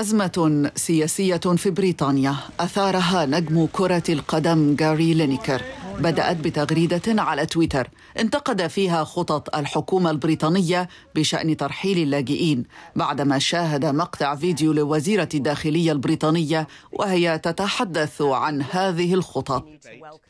أزمة سياسية في بريطانيا أثارها نجم كرة القدم غاري لينيكر بدأت بتغريدة على تويتر انتقد فيها خطط الحكومة البريطانية بشأن ترحيل اللاجئين بعدما شاهد مقطع فيديو لوزيرة الداخلية البريطانية وهي تتحدث عن هذه الخطط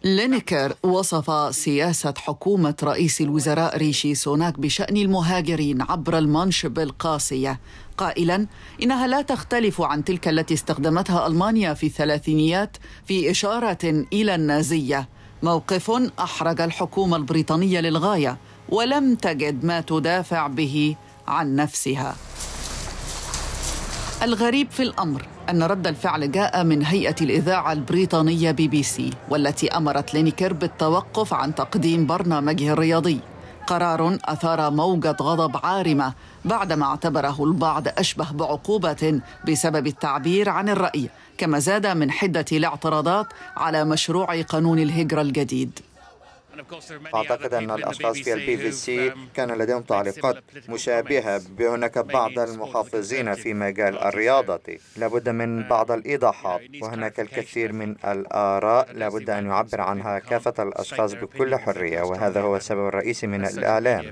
لينكر وصف سياسة حكومة رئيس الوزراء ريشي سوناك بشأن المهاجرين عبر المنشب القاسية قائلا انها لا تختلف عن تلك التي استخدمتها المانيا في الثلاثينيات في اشاره الى النازيه موقف أحرج الحكومة البريطانية للغاية ولم تجد ما تدافع به عن نفسها الغريب في الأمر أن رد الفعل جاء من هيئة الإذاعة البريطانية بي بي سي والتي أمرت لينيكر بالتوقف عن تقديم برنامجه الرياضي قرار اثار موجه غضب عارمه بعدما اعتبره البعض اشبه بعقوبه بسبب التعبير عن الراي كما زاد من حده الاعتراضات على مشروع قانون الهجره الجديد أعتقد أن الأشخاص في البي في سي um, كان لديهم تعليقات مشابهة بهناك بعض المحافظين في مجال الرياضة لابد من uh, بعض الإيضاحات وهناك الكثير من الآراء لابد أن يعبر عنها كافة الأشخاص بكل حرية وهذا هو السبب الرئيسي من الإعلام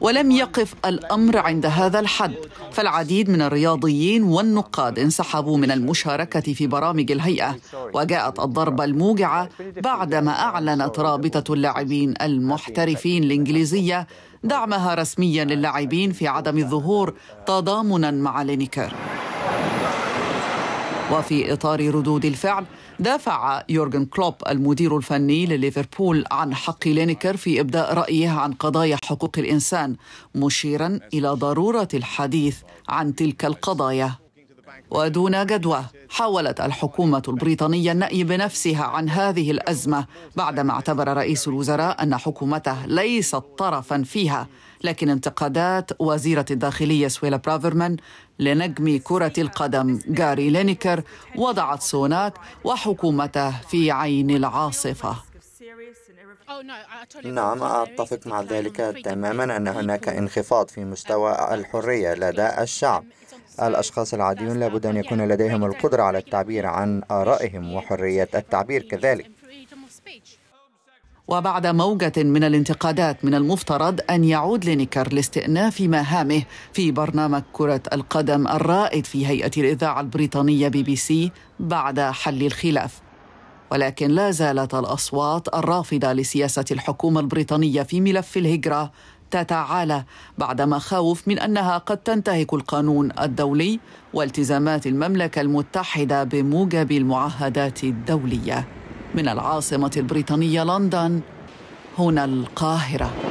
ولم يقف الامر عند هذا الحد فالعديد من الرياضيين والنقاد انسحبوا من المشاركه في برامج الهيئه وجاءت الضربه الموجعه بعدما اعلنت رابطه اللاعبين المحترفين الانجليزيه دعمها رسميا للاعبين في عدم الظهور تضامنا مع لينيكر وفي إطار ردود الفعل دافع يورجن كلوب المدير الفني لليفربول عن حق لينكر في إبداء رأيه عن قضايا حقوق الإنسان مشيرا إلى ضرورة الحديث عن تلك القضايا ودون جدوى حاولت الحكومة البريطانية النأي بنفسها عن هذه الأزمة بعدما اعتبر رئيس الوزراء أن حكومته ليست طرفا فيها لكن انتقادات وزيرة الداخلية سويلا برافرمان لنجم كرة القدم جاري لينيكر وضعت سوناك وحكومته في عين العاصفة نعم أتفق مع ذلك تماما أن هناك انخفاض في مستوى الحرية لدى الشعب الأشخاص العاديون لابد أن يكون لديهم القدرة على التعبير عن آرائهم وحرية التعبير كذلك وبعد موجة من الانتقادات من المفترض أن يعود لينيكر لاستئناف مهامه في برنامج كرة القدم الرائد في هيئة الإذاعة البريطانية بي بي سي بعد حل الخلاف ولكن لا زالت الأصوات الرافضة لسياسة الحكومة البريطانية في ملف الهجرة تتعالى بعد مخاوف من أنها قد تنتهك القانون الدولي والتزامات المملكة المتحدة بموجب المعاهدات الدولية من العاصمة البريطانية لندن هنا القاهرة